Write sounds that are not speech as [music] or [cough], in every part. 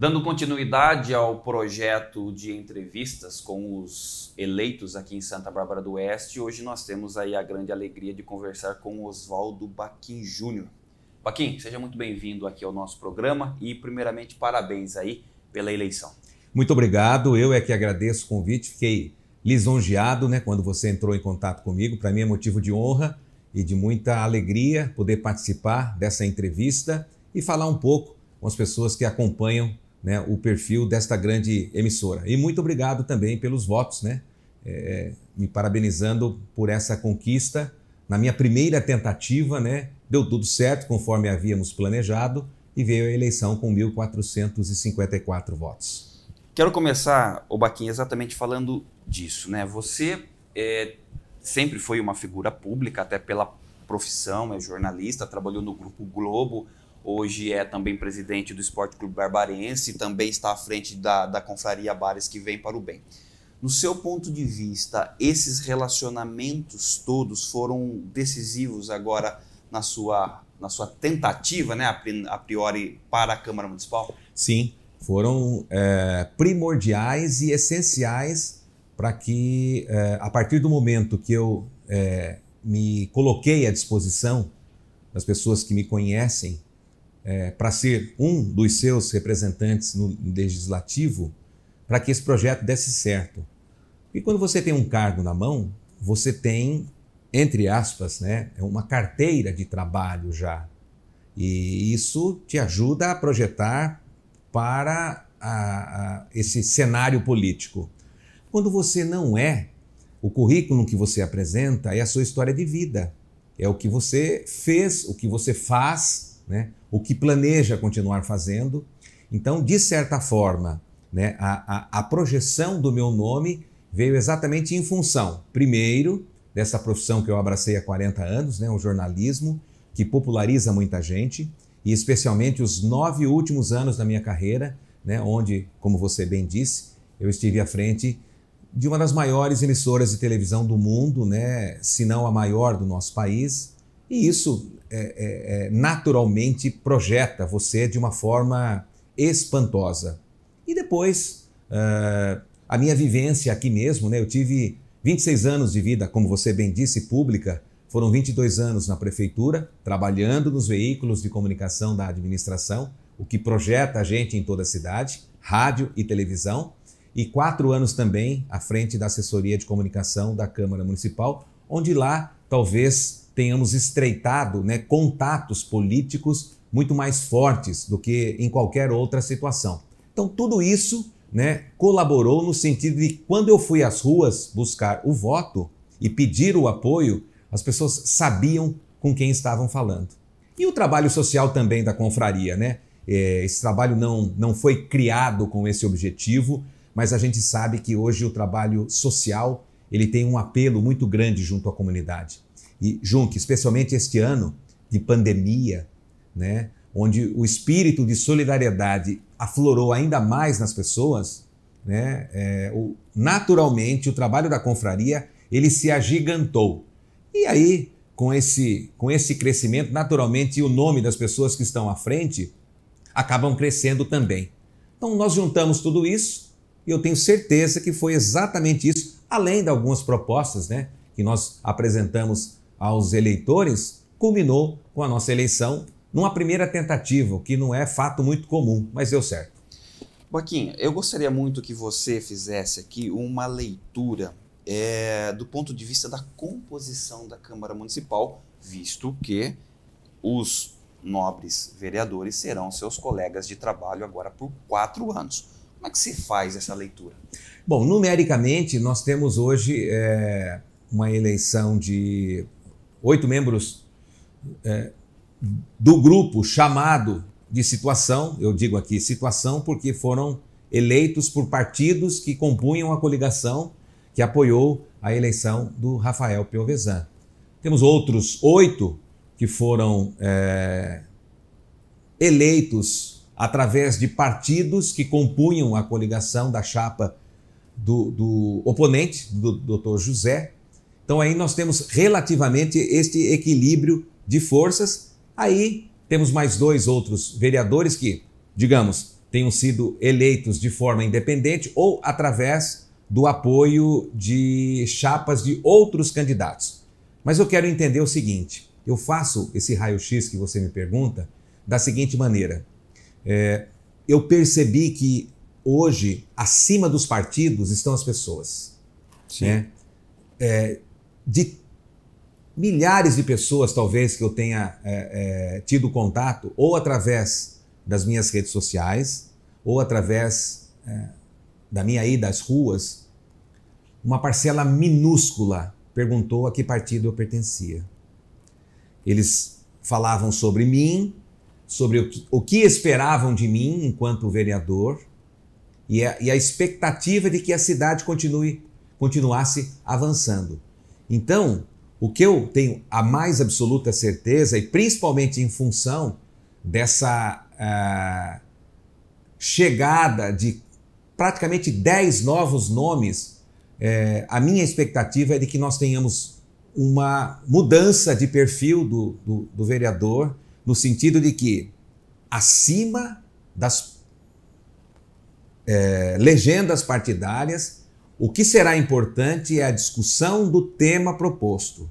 Dando continuidade ao projeto de entrevistas com os eleitos aqui em Santa Bárbara do Oeste, hoje nós temos aí a grande alegria de conversar com Oswaldo Baquim Júnior. Baquim, seja muito bem-vindo aqui ao nosso programa e primeiramente parabéns aí pela eleição. Muito obrigado, eu é que agradeço o convite, fiquei lisonjeado né, quando você entrou em contato comigo, para mim é motivo de honra e de muita alegria poder participar dessa entrevista e falar um pouco com as pessoas que acompanham né, o perfil desta grande emissora. E muito obrigado também pelos votos, né? É, é, me parabenizando por essa conquista. Na minha primeira tentativa, né, deu tudo certo conforme havíamos planejado e veio a eleição com 1.454 votos. Quero começar, Obaquim, exatamente falando disso. Né? Você é, sempre foi uma figura pública, até pela profissão, é jornalista, trabalhou no Grupo Globo, hoje é também presidente do Esporte Clube Barbarense, também está à frente da, da Confraria Bares que vem para o bem. No seu ponto de vista, esses relacionamentos todos foram decisivos agora na sua, na sua tentativa, né, a priori, para a Câmara Municipal? Sim, foram é, primordiais e essenciais para que, é, a partir do momento que eu é, me coloquei à disposição das pessoas que me conhecem é, para ser um dos seus representantes no legislativo, para que esse projeto desse certo. E quando você tem um cargo na mão, você tem, entre aspas, né, é uma carteira de trabalho já. E isso te ajuda a projetar para a, a esse cenário político. Quando você não é, o currículo que você apresenta é a sua história de vida, é o que você fez, o que você faz né? o que planeja continuar fazendo. Então, de certa forma, né, a, a, a projeção do meu nome veio exatamente em função, primeiro, dessa profissão que eu abracei há 40 anos, né, o jornalismo, que populariza muita gente, e especialmente os nove últimos anos da minha carreira, né, onde, como você bem disse, eu estive à frente de uma das maiores emissoras de televisão do mundo, né, se não a maior do nosso país, e isso é, é, é, naturalmente projeta você de uma forma espantosa. E depois, uh, a minha vivência aqui mesmo, né? eu tive 26 anos de vida, como você bem disse, pública, foram 22 anos na prefeitura, trabalhando nos veículos de comunicação da administração, o que projeta a gente em toda a cidade, rádio e televisão, e quatro anos também à frente da assessoria de comunicação da Câmara Municipal, onde lá talvez tenhamos estreitado né, contatos políticos muito mais fortes do que em qualquer outra situação. Então, tudo isso né, colaborou no sentido de quando eu fui às ruas buscar o voto e pedir o apoio, as pessoas sabiam com quem estavam falando. E o trabalho social também da confraria, né? É, esse trabalho não, não foi criado com esse objetivo, mas a gente sabe que hoje o trabalho social ele tem um apelo muito grande junto à comunidade. E Junque, especialmente este ano de pandemia, né, onde o espírito de solidariedade aflorou ainda mais nas pessoas, né, é, o, naturalmente o trabalho da confraria ele se agigantou. E aí, com esse, com esse crescimento, naturalmente o nome das pessoas que estão à frente acabam crescendo também. Então nós juntamos tudo isso e eu tenho certeza que foi exatamente isso além de algumas propostas né, que nós apresentamos aos eleitores, culminou com a nossa eleição numa primeira tentativa, o que não é fato muito comum, mas deu certo. Boquinha, eu gostaria muito que você fizesse aqui uma leitura é, do ponto de vista da composição da Câmara Municipal, visto que os nobres vereadores serão seus colegas de trabalho agora por quatro anos. Como é que se faz essa leitura? Bom, numericamente, nós temos hoje é, uma eleição de oito membros é, do grupo chamado de situação, eu digo aqui situação porque foram eleitos por partidos que compunham a coligação que apoiou a eleição do Rafael Piovesan. Temos outros oito que foram é, eleitos através de partidos que compunham a coligação da chapa do, do oponente, do doutor José. Então aí nós temos relativamente este equilíbrio de forças. Aí temos mais dois outros vereadores que, digamos, tenham sido eleitos de forma independente ou através do apoio de chapas de outros candidatos. Mas eu quero entender o seguinte: eu faço esse raio-x que você me pergunta da seguinte maneira. É, eu percebi que hoje, acima dos partidos, estão as pessoas. Sim. Né? É, de milhares de pessoas, talvez, que eu tenha é, é tido contato, ou através das minhas redes sociais, ou através é, da minha ida às ruas, uma parcela minúscula perguntou a que partido eu pertencia. Eles falavam sobre mim, sobre o que, o que esperavam de mim enquanto vereador e a, e a expectativa de que a cidade continue, continuasse avançando. Então, o que eu tenho a mais absoluta certeza, e principalmente em função dessa uh, chegada de praticamente 10 novos nomes, eh, a minha expectativa é de que nós tenhamos uma mudança de perfil do, do, do vereador no sentido de que acima das é, legendas partidárias, o que será importante é a discussão do tema proposto,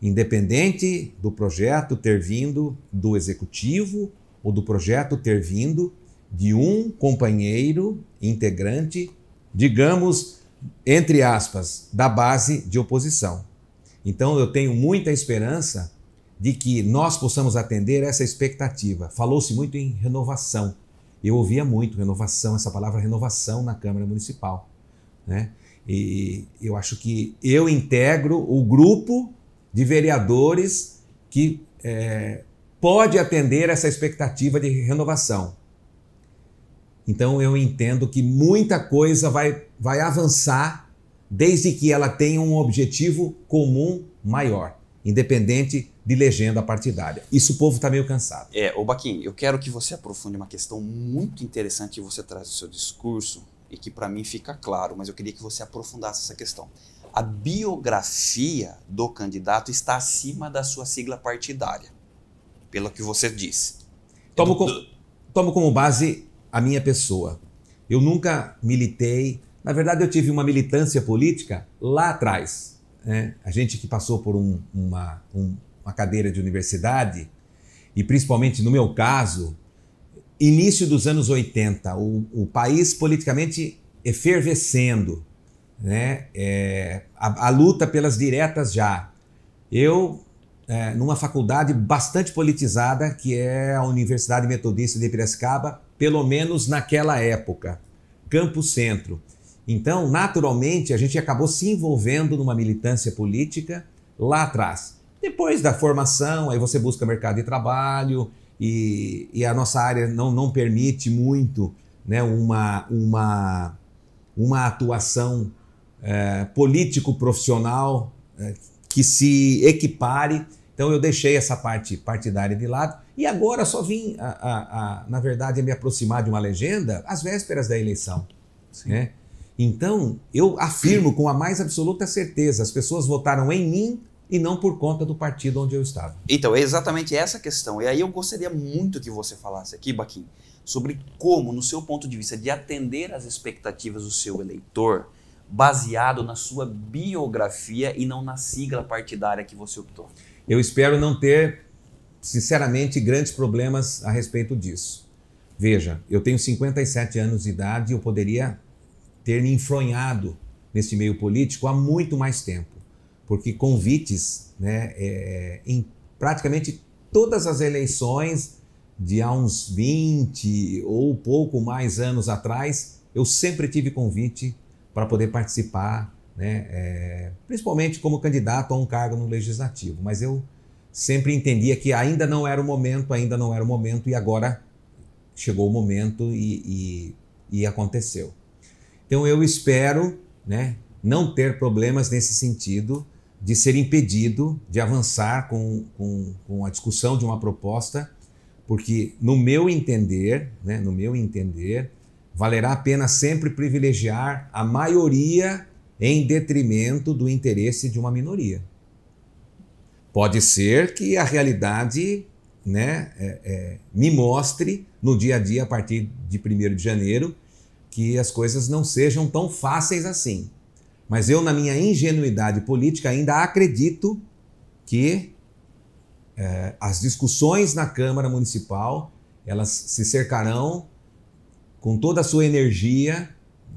independente do projeto ter vindo do executivo ou do projeto ter vindo de um companheiro integrante, digamos, entre aspas, da base de oposição. Então eu tenho muita esperança de que nós possamos atender essa expectativa. Falou-se muito em renovação. Eu ouvia muito renovação, essa palavra renovação na Câmara Municipal. Né? E eu acho que eu integro o grupo de vereadores que é, pode atender essa expectativa de renovação. Então eu entendo que muita coisa vai, vai avançar desde que ela tenha um objetivo comum maior, independente de legenda partidária. Isso o povo está meio cansado. É, ô Baquim, eu quero que você aprofunde uma questão muito interessante que você traz no seu discurso e que para mim fica claro, mas eu queria que você aprofundasse essa questão. A biografia do candidato está acima da sua sigla partidária, pelo que você disse. Tomo, com, tomo como base a minha pessoa. Eu nunca militei. Na verdade, eu tive uma militância política lá atrás. Né? A gente que passou por um, uma, um, uma cadeira de universidade, e principalmente no meu caso, início dos anos 80, o, o país politicamente efervescendo, né? É, a, a, luta pelas diretas já. Eu, é, numa faculdade bastante politizada, que é a Universidade Metodista de Piracicaba, pelo menos naquela época, Campo Centro. Então, naturalmente, a gente acabou se envolvendo numa militância política lá atrás. Depois da formação, aí você busca mercado de trabalho e, e a nossa área não, não permite muito né, uma, uma, uma atuação é, político-profissional é, que se equipare. Então eu deixei essa parte partidária de lado e agora só vim, a, a, a, na verdade, a me aproximar de uma legenda às vésperas da eleição. Né? Então eu afirmo Sim. com a mais absoluta certeza: as pessoas votaram em mim e não por conta do partido onde eu estava. Então, é exatamente essa questão. E aí eu gostaria muito que você falasse aqui, Baquim, sobre como, no seu ponto de vista, de atender às expectativas do seu eleitor, baseado na sua biografia e não na sigla partidária que você optou. Eu espero não ter, sinceramente, grandes problemas a respeito disso. Veja, eu tenho 57 anos de idade e eu poderia ter me enfronhado nesse meio político há muito mais tempo porque convites né, é, é, em praticamente todas as eleições de há uns 20 ou pouco mais anos atrás, eu sempre tive convite para poder participar, né, é, principalmente como candidato a um cargo no legislativo. Mas eu sempre entendia que ainda não era o momento, ainda não era o momento, e agora chegou o momento e, e, e aconteceu. Então eu espero né, não ter problemas nesse sentido de ser impedido de avançar com, com, com a discussão de uma proposta, porque no meu entender, né, no meu entender, valerá a pena sempre privilegiar a maioria em detrimento do interesse de uma minoria. Pode ser que a realidade né, é, é, me mostre no dia a dia, a partir de 1 de janeiro, que as coisas não sejam tão fáceis assim. Mas eu, na minha ingenuidade política, ainda acredito que é, as discussões na Câmara Municipal elas se cercarão com toda a sua energia,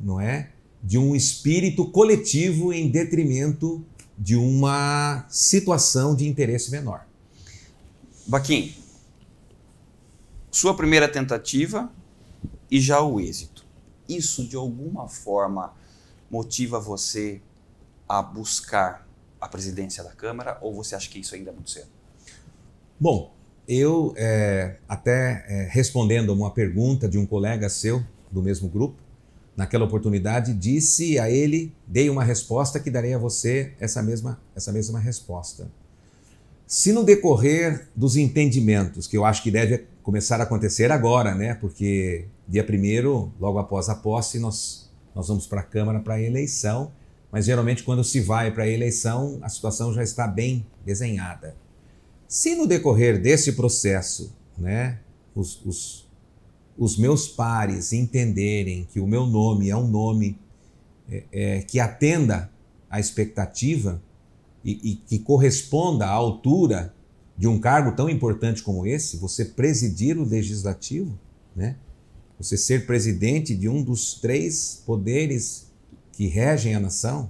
não é, de um espírito coletivo em detrimento de uma situação de interesse menor. Baquim, sua primeira tentativa e já o êxito. Isso de alguma forma motiva você a buscar a presidência da Câmara ou você acha que isso ainda é muito cedo? Bom, eu é, até é, respondendo a uma pergunta de um colega seu do mesmo grupo, naquela oportunidade disse a ele, dei uma resposta que darei a você essa mesma, essa mesma resposta. Se no decorrer dos entendimentos, que eu acho que deve começar a acontecer agora, né? Porque dia primeiro logo após a posse, nós nós vamos para a Câmara para a eleição, mas geralmente quando se vai para a eleição, a situação já está bem desenhada. Se no decorrer desse processo, né, os, os, os meus pares entenderem que o meu nome é um nome é, é, que atenda à expectativa e, e que corresponda à altura de um cargo tão importante como esse, você presidir o legislativo, né? Você ser presidente de um dos três poderes que regem a nação?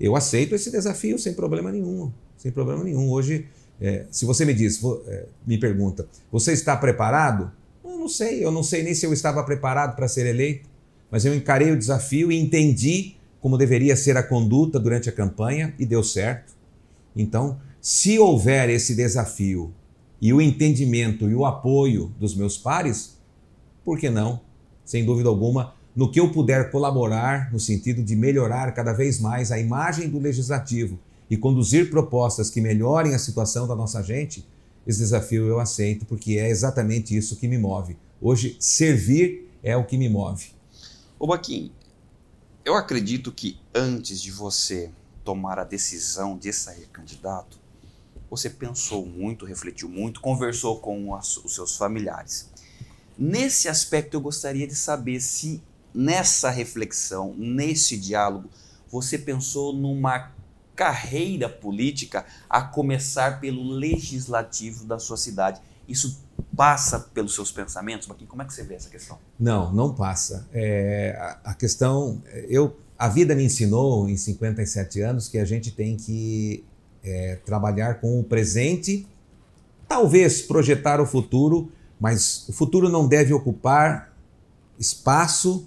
Eu aceito esse desafio sem problema nenhum. Sem problema nenhum. Hoje, é, se você me diz, vou, é, me pergunta, você está preparado? Eu não sei, eu não sei nem se eu estava preparado para ser eleito, mas eu encarei o desafio e entendi como deveria ser a conduta durante a campanha e deu certo. Então, se houver esse desafio e o entendimento e o apoio dos meus pares, por que não? Sem dúvida alguma, no que eu puder colaborar no sentido de melhorar cada vez mais a imagem do legislativo e conduzir propostas que melhorem a situação da nossa gente, esse desafio eu aceito, porque é exatamente isso que me move. Hoje, servir é o que me move. Ô Baquim, eu acredito que antes de você tomar a decisão de sair candidato, você pensou muito, refletiu muito, conversou com os seus familiares. Nesse aspecto, eu gostaria de saber se nessa reflexão, nesse diálogo, você pensou numa carreira política a começar pelo legislativo da sua cidade. Isso passa pelos seus pensamentos, Baquim? Como é que você vê essa questão? Não, não passa. É, a, a questão, eu, a vida me ensinou em 57 anos que a gente tem que é, trabalhar com o presente, talvez projetar o futuro, mas o futuro não deve ocupar espaço,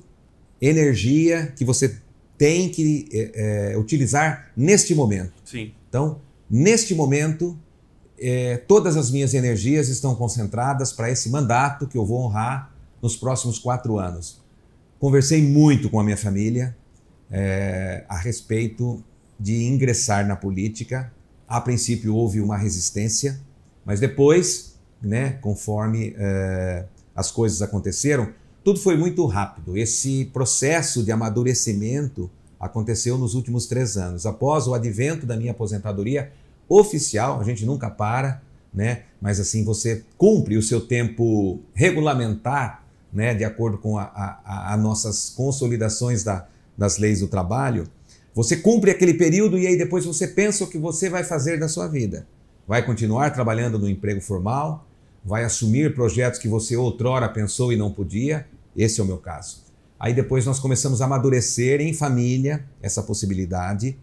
energia que você tem que é, é, utilizar neste momento. Sim. Então, neste momento, é, todas as minhas energias estão concentradas para esse mandato que eu vou honrar nos próximos quatro anos. Conversei muito com a minha família é, a respeito de ingressar na política. A princípio houve uma resistência, mas depois né, conforme é, as coisas aconteceram, tudo foi muito rápido. Esse processo de amadurecimento aconteceu nos últimos três anos. Após o advento da minha aposentadoria oficial, a gente nunca para, né? Mas assim você cumpre o seu tempo regulamentar, né? De acordo com as a, nossas consolidações da, das leis do trabalho, você cumpre aquele período e aí depois você pensa o que você vai fazer da sua vida. Vai continuar trabalhando no emprego formal? vai assumir projetos que você outrora pensou e não podia. Esse é o meu caso. Aí depois nós começamos a amadurecer em família essa possibilidade.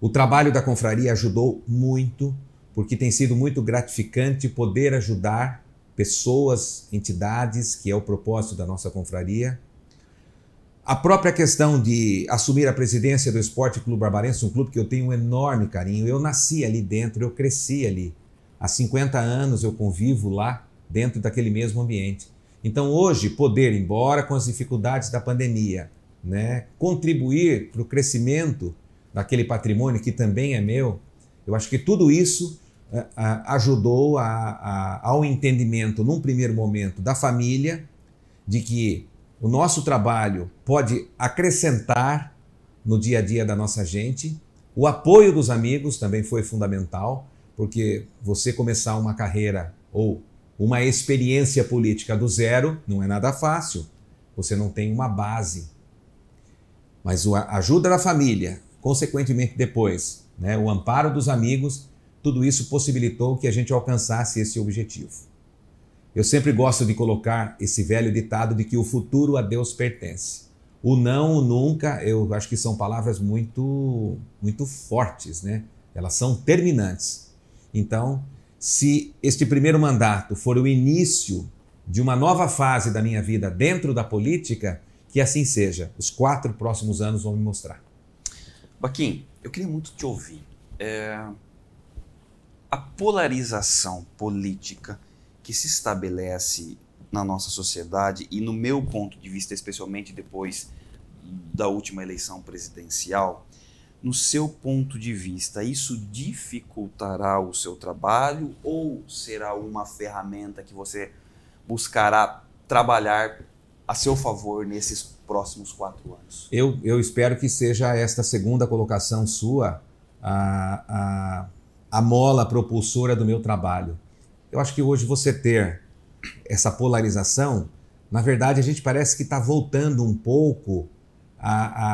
O trabalho da confraria ajudou muito, porque tem sido muito gratificante poder ajudar pessoas, entidades, que é o propósito da nossa confraria. A própria questão de assumir a presidência do Esporte Clube Barbarense, um clube que eu tenho um enorme carinho. Eu nasci ali dentro, eu cresci ali. Há 50 anos eu convivo lá, dentro daquele mesmo ambiente. Então, hoje, poder, embora com as dificuldades da pandemia, né, contribuir para o crescimento daquele patrimônio que também é meu, eu acho que tudo isso eh, ajudou a, a, ao entendimento, num primeiro momento, da família, de que o nosso trabalho pode acrescentar no dia a dia da nossa gente. O apoio dos amigos também foi fundamental porque você começar uma carreira ou uma experiência política do zero não é nada fácil. Você não tem uma base. Mas a ajuda da família, consequentemente depois, né, o amparo dos amigos, tudo isso possibilitou que a gente alcançasse esse objetivo. Eu sempre gosto de colocar esse velho ditado de que o futuro a Deus pertence. O não, o nunca, eu acho que são palavras muito, muito fortes, né? Elas são terminantes. Então, se este primeiro mandato for o início de uma nova fase da minha vida dentro da política, que assim seja. Os quatro próximos anos vão me mostrar. Baquim, eu queria muito te ouvir. É... A polarização política que se estabelece na nossa sociedade e no meu ponto de vista, especialmente depois da última eleição presidencial, no seu ponto de vista, isso dificultará o seu trabalho ou será uma ferramenta que você buscará trabalhar a seu favor nesses próximos quatro anos? Eu, eu espero que seja esta segunda colocação sua a, a, a mola propulsora do meu trabalho. Eu acho que hoje você ter essa polarização, na verdade, a gente parece que está voltando um pouco a,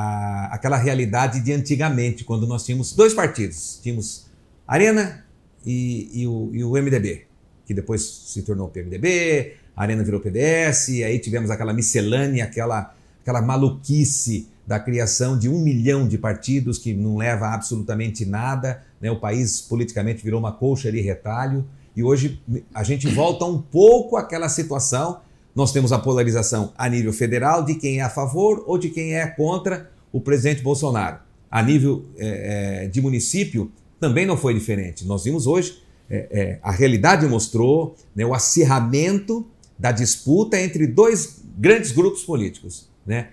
a, aquela realidade de antigamente, quando nós tínhamos dois partidos. Tínhamos Arena e, e, o, e o MDB, que depois se tornou PMDB, Arena virou PDS, aí tivemos aquela miscelânea, aquela, aquela maluquice da criação de um milhão de partidos que não leva a absolutamente nada, né? o país politicamente virou uma colcha de retalho, e hoje a gente volta um pouco àquela situação nós temos a polarização a nível federal de quem é a favor ou de quem é contra o presidente Bolsonaro. A nível é, é de município também não foi diferente. Nós vimos hoje, é, é, a realidade mostrou né, o acirramento da disputa entre dois grandes grupos políticos. Né?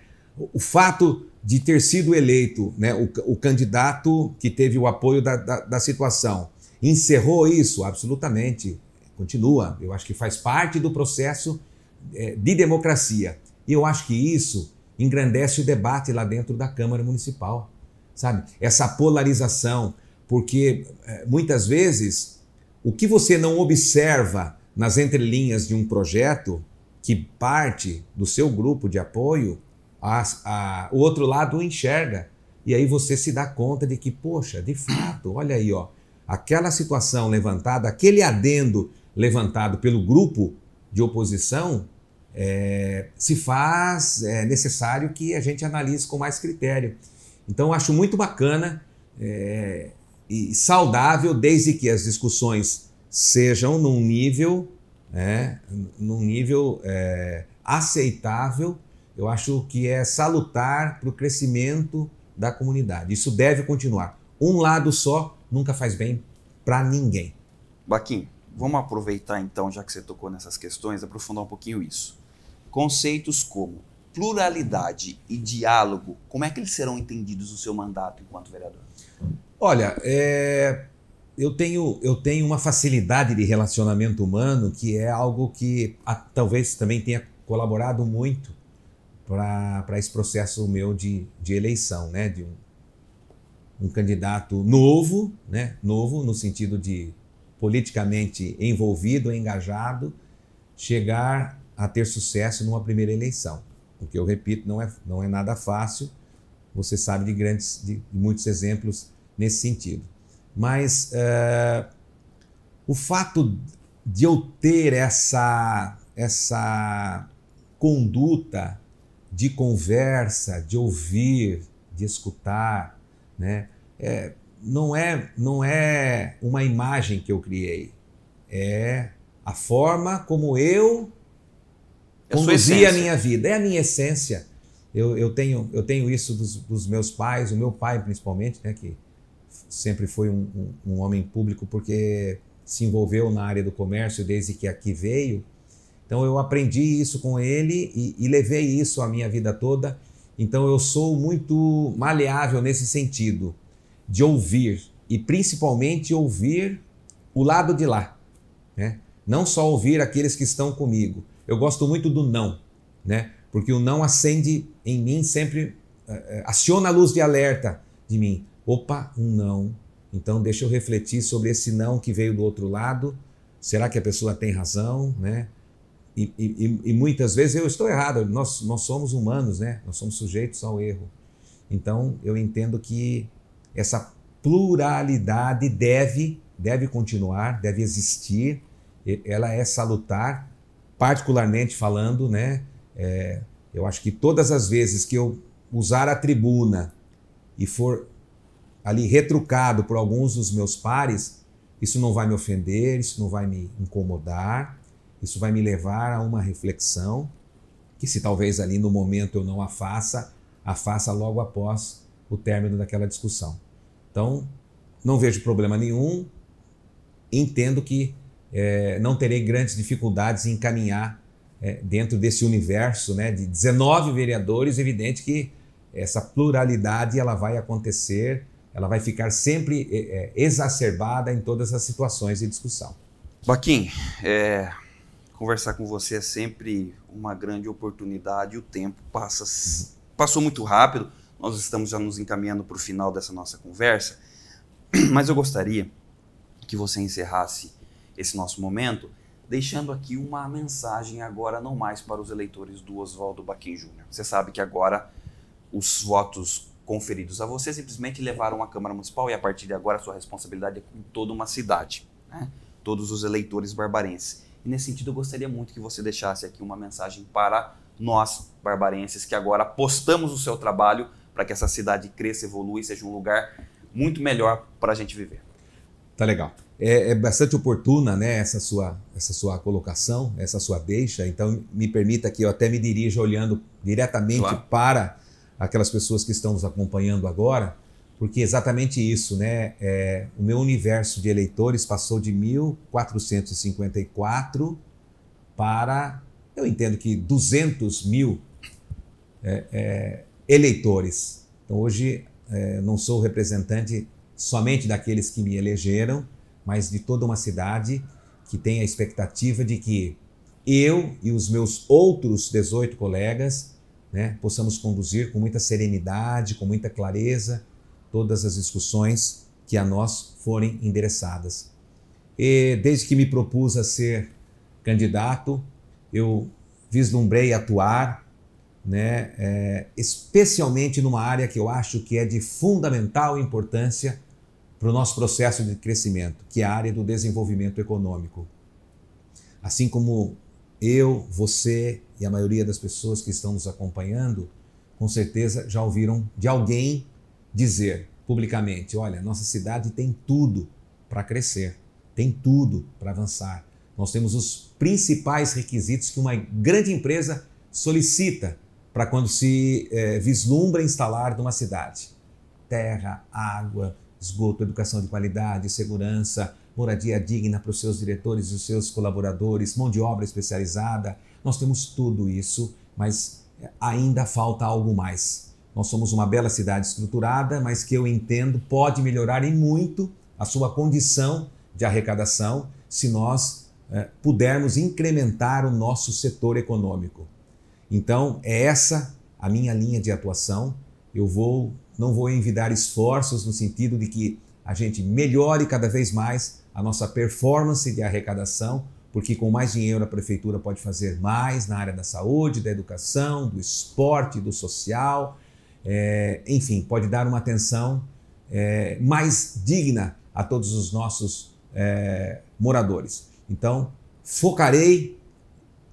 O fato de ter sido eleito né, o, o, candidato que teve o apoio da, da, da, situação. Encerrou isso? Absolutamente. Continua. Eu acho que faz parte do processo é, de democracia. E eu acho que isso engrandece o debate lá dentro da Câmara Municipal, sabe? Essa polarização, porque é, muitas vezes o que você não observa nas entrelinhas de um projeto que parte do seu grupo de apoio, a, a, o outro lado enxerga. E aí você se dá conta de que, poxa, de fato, olha aí, ó, aquela situação levantada, aquele adendo levantado pelo grupo de oposição, é, se faz é necessário que a gente analise com mais critério. Então, acho muito bacana é, e saudável, desde que as discussões sejam num nível, é, num nível é, aceitável. Eu acho que é salutar para o crescimento da comunidade. Isso deve continuar. Um lado só nunca faz bem para ninguém. Baquinho, Vamos aproveitar então, já que você tocou nessas questões, aprofundar um pouquinho isso. Conceitos como pluralidade e diálogo, como é que eles serão entendidos no seu mandato enquanto vereador? Olha, é, eu, tenho, eu tenho uma facilidade de relacionamento humano que é algo que a, talvez também tenha colaborado muito para esse processo meu de, de eleição, né? De um, um candidato novo, né? Novo no sentido de politicamente envolvido, engajado, chegar a ter sucesso numa primeira eleição. Porque, eu repito, não é, não é nada fácil, você sabe de grandes, de muitos exemplos nesse sentido. Mas uh, o fato de eu ter essa, essa conduta de conversa, de ouvir, de escutar, né? É, não é, não é uma imagem que eu criei, é a forma como eu é conduzi a, minha vida, é a minha essência. Eu, eu, tenho, eu tenho isso dos, dos meus pais, o meu pai principalmente, né, que sempre foi um, um, um homem público porque se envolveu na área do comércio desde que aqui veio. Então eu aprendi isso com ele e, e levei isso a minha vida toda. Então eu sou muito maleável nesse sentido de ouvir e principalmente ouvir o lado de lá, né? Não só ouvir aqueles que estão comigo. Eu gosto muito do não, né? Porque o não acende em mim sempre eh, eh, aciona a luz de alerta de mim. Opa, um não. Então deixa eu refletir sobre esse não que veio do outro lado. Será que a pessoa tem razão, né? E, e, e, muitas vezes eu estou errado. Nós, nós somos humanos, né? Nós somos sujeitos ao erro. Então eu entendo que essa pluralidade deve, deve continuar, deve existir, ela é salutar, particularmente falando, né? É, eu acho que todas as vezes que eu usar a tribuna e for ali retrucado por alguns dos meus pares, isso não vai me ofender, isso não vai me incomodar, isso vai me levar a uma reflexão que se talvez ali no momento eu não a faça, a faça logo após o término daquela discussão. Então, não vejo problema nenhum, entendo que é, não terei grandes dificuldades em encaminhar é, dentro desse universo né, de 19 vereadores, evidente que essa pluralidade ela vai acontecer, ela vai ficar sempre é, é exacerbada em todas as situações de discussão. Baquim, é, conversar com você é sempre uma grande oportunidade. O tempo passa, passou muito rápido. Nós estamos já nos encaminhando para o final dessa nossa conversa, [clears throat] mas eu gostaria que você encerrasse esse nosso momento deixando aqui uma mensagem agora não mais para os eleitores do Oswaldo Baquim Júnior. Você sabe que agora os votos conferidos a você simplesmente levaram à Câmara Municipal e a partir de agora a sua responsabilidade é com toda uma cidade, né? todos os eleitores barbarenses. E nesse sentido eu gostaria muito que você deixasse aqui uma mensagem para nós barbarenses que agora apostamos o seu trabalho para que essa cidade cresça, evolua e seja um lugar muito melhor para a gente viver. Tá legal. É, é, bastante oportuna né, essa, sua, essa sua colocação, essa sua deixa. Então, me permita que eu até me dirija olhando diretamente claro. para aquelas pessoas que estão nos acompanhando agora, porque é exatamente isso, né? É, o meu universo de eleitores passou de 1.454 para, eu entendo que 200 mil é, é eleitores. Então, hoje, é, não sou representante somente daqueles que me elegeram, mas de toda uma cidade que tem a expectativa de que eu e os meus outros 18 colegas né, possamos conduzir com muita serenidade, com muita clareza, todas as discussões que a nós forem endereçadas. E desde que me propus a ser candidato, eu vislumbrei atuar né, é, especialmente numa área que eu acho que é de fundamental importância para o nosso processo de crescimento, que é a área do desenvolvimento econômico. Assim como eu, você e a maioria das pessoas que estão nos acompanhando, com certeza já ouviram de alguém dizer publicamente: olha, nossa cidade tem tudo para crescer, tem tudo para avançar. Nós temos os principais requisitos que uma grande empresa solicita para quando se é, vislumbra instalar numa cidade. Terra, água, esgoto, educação de qualidade, segurança, moradia digna para os seus diretores e os seus colaboradores, mão de obra especializada. Nós temos tudo isso, mas é, ainda falta algo mais. Nós somos uma bela cidade estruturada, mas que eu entendo pode melhorar em muito a sua condição de arrecadação se nós é, pudermos incrementar o nosso setor econômico. Então, é essa a minha linha de atuação. Eu vou não vou envidar esforços no sentido de que a gente melhore cada vez mais a nossa performance de arrecadação, porque com mais dinheiro a prefeitura pode fazer mais na área da saúde, da educação, do esporte, do social, é, enfim, pode dar uma atenção é, mais digna a todos os nossos é, moradores. Então, focarei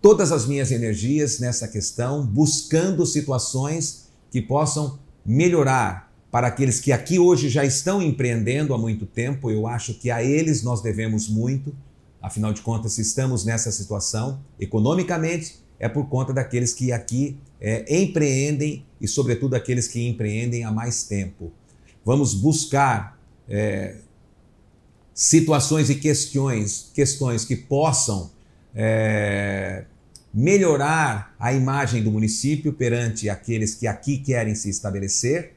todas as minhas energias nessa questão, buscando situações que possam melhorar para aqueles que aqui hoje já estão empreendendo há muito tempo. Eu acho que a eles nós devemos muito. Afinal de contas, se estamos nessa situação economicamente, é por conta daqueles que aqui é, empreendem e, sobretudo, aqueles que empreendem há mais tempo. Vamos buscar é, situações e questões, questões que possam é, melhorar a imagem do município perante aqueles que aqui querem se estabelecer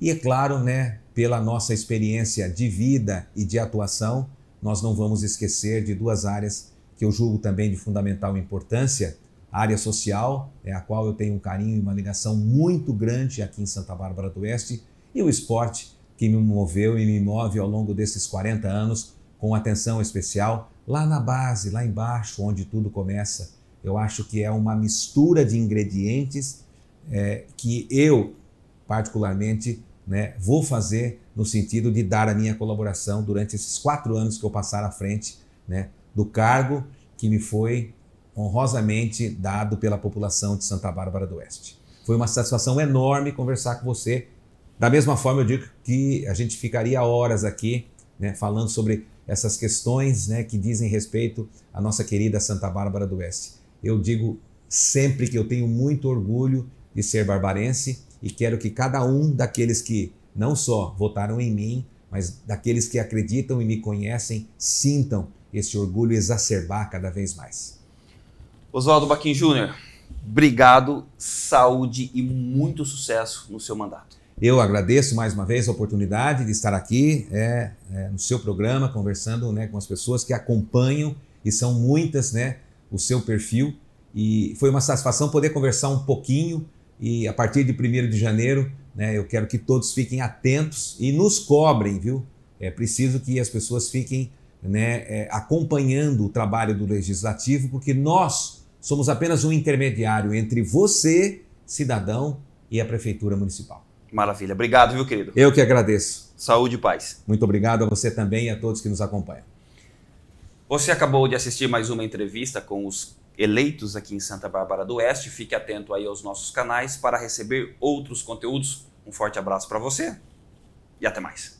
e, é claro, né, pela nossa experiência de vida e de atuação, nós não vamos esquecer de duas áreas que eu julgo também de fundamental importância. A área social, é a qual eu tenho um carinho e uma ligação muito grande aqui em Santa Bárbara do Oeste, e o esporte, que me moveu e me move ao longo desses 40 anos, com atenção especial lá na base, lá embaixo, onde tudo começa. Eu acho que é uma mistura de ingredientes é, que eu, particularmente, né, vou fazer no sentido de dar a minha colaboração durante esses quatro anos que eu passar à frente né, do cargo que me foi honrosamente dado pela população de Santa Bárbara do Oeste. Foi uma satisfação enorme conversar com você. Da mesma forma, eu digo que a gente ficaria horas aqui né, falando sobre essas questões né, que dizem respeito à nossa querida Santa Bárbara do Oeste. Eu digo sempre que eu tenho muito orgulho de ser barbarense e quero que cada um daqueles que não só votaram em mim, mas daqueles que acreditam e me conhecem, sintam esse orgulho exacerbar cada vez mais. Oswaldo Baquim Júnior, obrigado, saúde e muito sucesso no seu mandato. Eu agradeço mais uma vez a oportunidade de estar aqui é, é, no seu programa, conversando né, com as pessoas que acompanham, e são muitas, né, o seu perfil. E foi uma satisfação poder conversar um pouquinho. E a partir de 1 de janeiro, né, eu quero que todos fiquem atentos e nos cobrem, viu? É preciso que as pessoas fiquem né, é, acompanhando o trabalho do legislativo, porque nós somos apenas um intermediário entre você, cidadão, e a prefeitura municipal. Maravilha. Obrigado, viu, querido? Eu que agradeço. Saúde e paz. Muito obrigado a você também e a todos que nos acompanham. Você acabou de assistir mais uma entrevista com os eleitos aqui em Santa Bárbara do Oeste. Fique atento aí aos nossos canais para receber outros conteúdos. Um forte abraço para você e até mais.